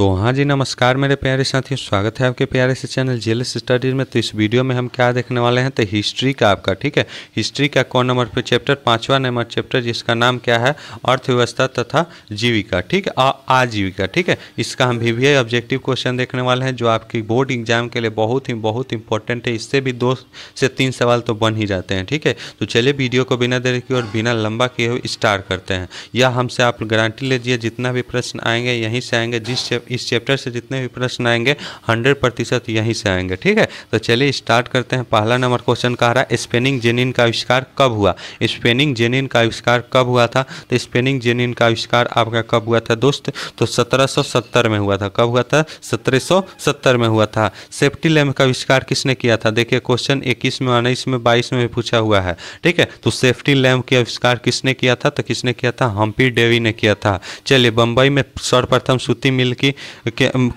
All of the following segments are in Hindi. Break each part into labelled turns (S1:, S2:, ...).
S1: तो हाँ जी नमस्कार मेरे प्यारे साथियों स्वागत है आपके प्यारे से चैनल जेल स्टडीज में तो इस वीडियो में हम क्या देखने वाले हैं तो हिस्ट्री का आपका ठीक है हिस्ट्री का कौन नंबर पे चैप्टर पांचवा नंबर चैप्टर जिसका नाम क्या है अर्थव्यवस्था तथा जीविका ठीक है आजीविका ठीक है इसका हम वी वी ऑब्जेक्टिव क्वेश्चन देखने वाले हैं जो आपकी बोर्ड एग्जाम के लिए बहुत ही बहुत इंपॉर्टेंट है इससे भी दो से तीन सवाल तो बन ही जाते हैं ठीक है तो चलिए वीडियो को बिना देर की और बिना लंबा किए हुए स्टार्ट करते हैं या हमसे आप गारंटी लीजिए जितना भी प्रश्न आएंगे यहीं से आएंगे जिस इस चैप्टर से जितने भी प्रश्न आएंगे हंड्रेड प्रतिशत यहीं से आएंगे ठीक है तो चलिए स्टार्ट करते हैं पहला नंबर क्वेश्चन कह रहा है स्पेनिंग जेनिन का आविष्कार कब हुआ स्पेनिंग जेनिन का आविष्कार कब हुआ था तो स्पेनिंग जेनिन का आविष्कार आपका कब हुआ था दोस्त तो सत्रह में हुआ था कब हुआ था सत्रह में हुआ था सेफ्टी लैम्प का आविष्कार किसने किया था देखिए क्वेश्चन इक्कीस में उन्नीस में बाईस में भी पूछा हुआ है ठीक है तो सेफ्टी लैम्प का आविष्कार किसने किया था तो किसने किया था हम्पी डेवी ने किया था चलिए बंबई में सर्वप्रथम सूती मिल की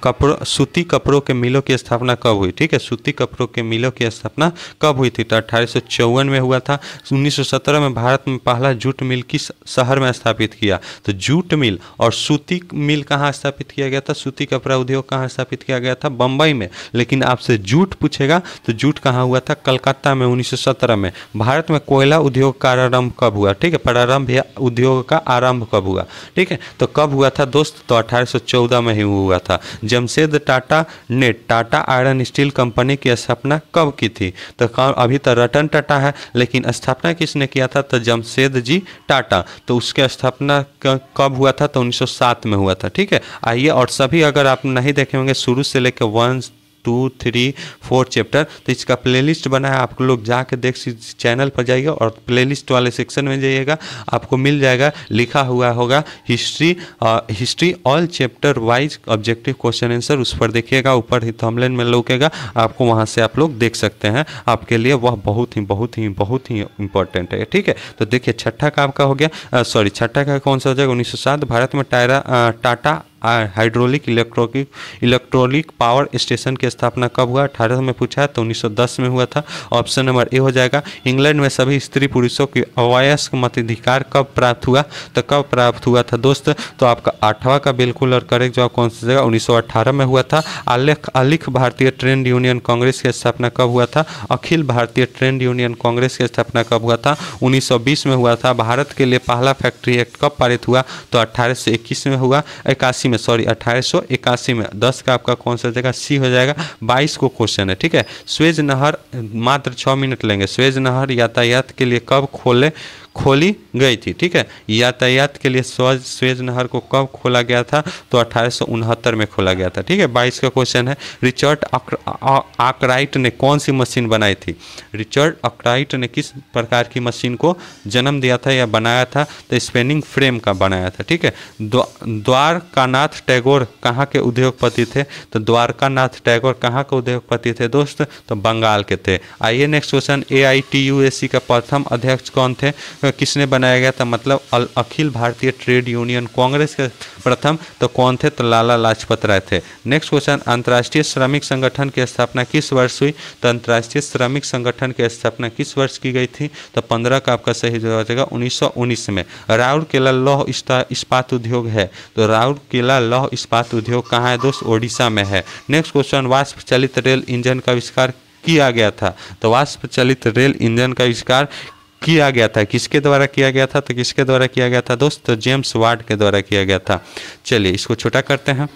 S1: कपड़ों सूती कपड़ों के मिलों की स्थापना कब हुई ठीक है सूती कपड़ों के मिलों की स्थापना कब हुई थी तो अट्ठारह में हुआ था 1917 में भारत में पहला जूट मिल किस शहर में स्थापित किया तो जूट मिल और सूती मिल कहाँ स्थापित किया गया था सूती कपड़ा उद्योग कहाँ स्थापित किया गया था बम्बई में लेकिन आपसे जूट पूछेगा तो जूट कहाँ हुआ था कलकत्ता में 1917 में भारत में कोयला उद्योग का प्रारंभ कब हुआ ठीक है प्रारंभ उद्योग का आरंभ कब हुआ ठीक है तो कब हुआ था दोस्त तो 1814 में नहीं हुआ था जमशेद टाटा ने टाटा आयरन स्टील कंपनी की स्थापना कब की थी तो अभी तो रतन टाटा है लेकिन स्थापना किसने किया था तो जमशेद जी टाटा तो उसके स्थापना कब हुआ था तो 1907 में हुआ था ठीक है आइए और सभी अगर आप नहीं देखे होंगे शुरू से लेकर one two three four chapter तो इसका प्लेलिस्ट बना है आप लोग जाके देख चैनल पर जाइए और प्लेलिस्ट वाले सेक्शन में जाइएगा आपको मिल जाएगा लिखा हुआ होगा history history all chapter wise objective question answer उस पर देखिएगा ऊपर ही थमलेन में लौकेगा आपको वहाँ से आप लोग देख सकते हैं आपके लिए वह बहुत ही बहुत ही बहुत ही इंपॉर्टेंट है ठीक है तो देखिए छठा का आपका हो गया सॉरी छठा का कौन सा हो जाएगा उन्नीस भारत में टायरा टाटा हाइड्रोलिक इलेक्ट्रोलिक इलेक्ट्रोलिक पावर स्टेशन की स्थापना कब हुआ अठारह में पूछा है तो उन्नीस में हुआ था ऑप्शन नंबर ए हो जाएगा इंग्लैंड में सभी स्त्री पुरुषों की अवयस्क मताधिकार कब प्राप्त हुआ तो कब प्राप्त हुआ था दोस्त तो आपका आठवा का बिल्कुल और करेक्ट जवाब कौन सा जगह उन्नीस में हुआ था आलेख अलिख भारतीय ट्रेड यूनियन कांग्रेस की स्थापना कब हुआ था अखिल भारतीय ट्रेड यूनियन कांग्रेस की स्थापना कब हुआ था 1920 में हुआ था भारत के लिए पहला फैक्ट्री एक्ट कब पारित हुआ तो अठारह में हुआ इक्यासी में सॉरी अठारह में दस का आपका कौन सा जाएगा सी हो जाएगा बाईस को क्वेश्चन है ठीक है स्वेज नहर मात्र छः मिनट लेंगे स्वेज नहर यातायात के लिए कब खोले खोली गई थी ठीक है यातायात के लिए स्वेज स्वेज नहर को कब खोला गया था तो अठारह में खोला गया था ठीक है बाईस का क्वेश्चन है रिचर्ड आकराइट ने कौन सी मशीन बनाई थी रिचर्ड अकराइट ने किस प्रकार की मशीन को जन्म दिया था या बनाया था तो स्पेनिंग फ्रेम का बनाया था ठीक है द्वारकानाथ टैगोर कहाँ के उद्योगपति थे तो द्वारकानाथ टैगोर कहाँ के उद्योगपति थे दोस्त तो बंगाल के थे आइए next question A I T U C सी का प्रथम अध्यक्ष कौन थे किसने बनाया गया था मतलब अखिल भारतीय ट्रेड यूनियन कांग्रेस के प्रथम तो कौन थे तो लाला लाजपत राय थे नेक्स्ट क्वेश्चन अंतर्राष्ट्रीय श्रमिक संगठन की स्थापना किस वर्ष हुई तो अंतर्राष्ट्रीय श्रमिक संगठन की स्थापना किस वर्ष की गई थी तो पंद्रह का आपका सही जवाब उन्नीस जाएगा उन्नीस में केला लौह इस्पात उद्योग है तो राउर केला लौह इस्पात उद्योग कहाँ है दोस्त ओडिशा में है नेक्स्ट क्वेश्चन वाष्प चलित रेल इंजन का आविष्कार किया गया था तो वाष्प चलित रेल इंजन का आविष्कार किया गया था किसके द्वारा किया गया था तो किसके द्वारा किया गया था दोस्त जेम्स वार्ड के द्वारा किया गया था चलिए इसको छोटा करते हैं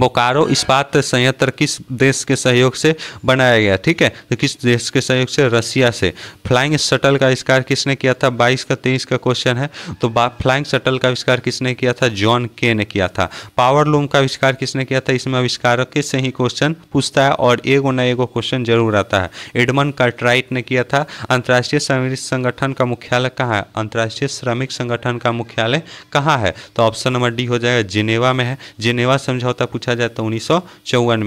S1: बोकारो इस्पात संयंत्र किस देश के सहयोग से बनाया गया ठीक है तो किस देश के सहयोग से रसिया से फ्लाइंग शटल का आविष्कार किसने किया था 22 का 23 का क्वेश्चन है तो फ्लाइंग शटल का आविष्कार किसने किया था जॉन के ने किया था पावर लूम का आविष्कार किसने किया था इसमें आविष्कारक से ही क्वेश्चन पूछता है और एगो न एगो क्वेश्चन जरूर आता है एडमन कार्टराइट ने किया था अंतर्राष्ट्रीय श्रमिक संगठन का मुख्यालय कहाँ है अंतर्राष्ट्रीय श्रमिक संगठन का मुख्यालय कहाँ है तो ऑप्शन नंबर डी हो जाएगा जिनेवा में है जिनेवा समझौता पूछा जाए तो उन्नीस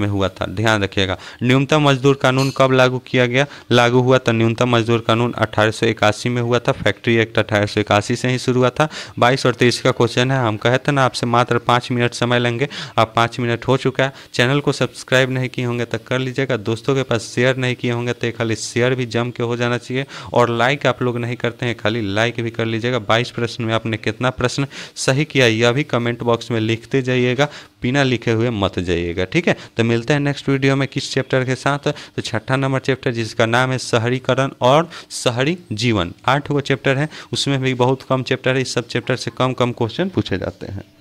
S1: में हुआ था ध्यान रखिएगा न्यूनतम मजदूर कानून कब लागू किया गया लागू हुआ तो न्यूनतम मजदूर कानून अठारह में हुआ था फैक्ट्री एक्ट अठारह से ही शुरू हुआ था बाईस और तेईस का क्वेश्चन है हम कहे थे ना आपसे मात्र पाँच मिनट समय लेंगे अब पाँच मिनट हो चुका है चैनल को सब्सक्राइब नहीं किए होंगे तो कर लीजिएगा दोस्तों के पास शेयर नहीं किए होंगे तो खाली शेयर भी जम के हो जाना चाहिए और लाइक आप लोग नहीं करते हैं खाली लाइक भी कर लीजिएगा बाईस प्रश्न में आपने कितना प्रश्न सही किया यह भी कमेंट बॉक्स में लिखते जाइएगा बिना लिखे हुए मत जाइएगा ठीक है तो मिलते हैं नेक्स्ट वीडियो में किस चैप्टर के साथ तो छठा नंबर चैप्टर जिसका नाम है शहरीकरण और शहरी जीवन आठ गो चैप्टर है उसमें भी बहुत कम चैप्टर है इस सब चैप्टर से कम कम क्वेश्चन पूछे जाते हैं